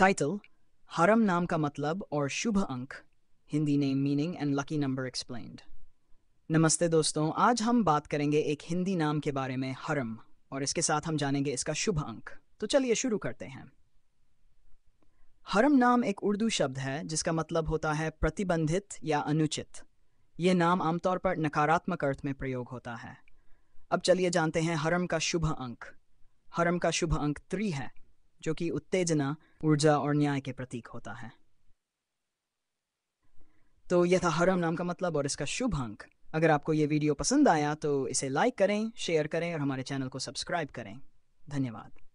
Title Haram Naam Ka Matlab और शुभ अंक Hindi name meaning and lucky number explain नमस्ते दोस्तों आज हम बात करेंगे एक हिंदी नाम के बारे में हरम और इसके साथ हम जानेंगे इसका शुभ अंक तो चलिए शुरू करते हैं हरम नाम एक उर्दू शब्द है जिसका मतलब होता है प्रतिबंधित या अनुचित ये नाम आमतौर पर नकारात्मक अर्थ में प्रयोग होता है अब चलिए जानते हैं हरम का शुभ अंक हरम का शुभ अंक त्री है जो कि उत्तेजना ऊर्जा और न्याय के प्रतीक होता है तो यह था हरम नाम का मतलब और इसका शुभ अंक अगर आपको ये वीडियो पसंद आया तो इसे लाइक करें शेयर करें और हमारे चैनल को सब्सक्राइब करें धन्यवाद